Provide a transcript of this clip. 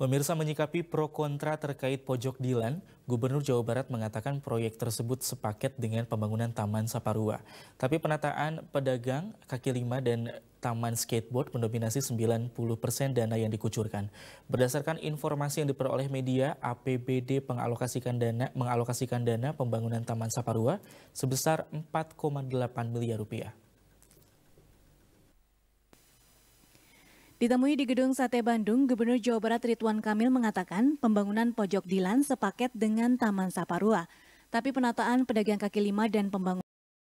Pemirsa menyikapi pro kontra terkait pojok Dilan, Gubernur Jawa Barat mengatakan proyek tersebut sepaket dengan pembangunan Taman Saparua. Tapi penataan pedagang, kaki lima, dan Taman Skateboard mendominasi 90% dana yang dikucurkan. Berdasarkan informasi yang diperoleh media, APBD pengalokasikan dana, mengalokasikan dana pembangunan Taman Saparua sebesar 4,8 miliar rupiah. Ditemui di Gedung Sate Bandung, Gubernur Jawa Barat Ridwan Kamil mengatakan pembangunan pojok Dilan sepaket dengan Taman Saparua. Tapi penataan pedagang kaki lima dan pembangunan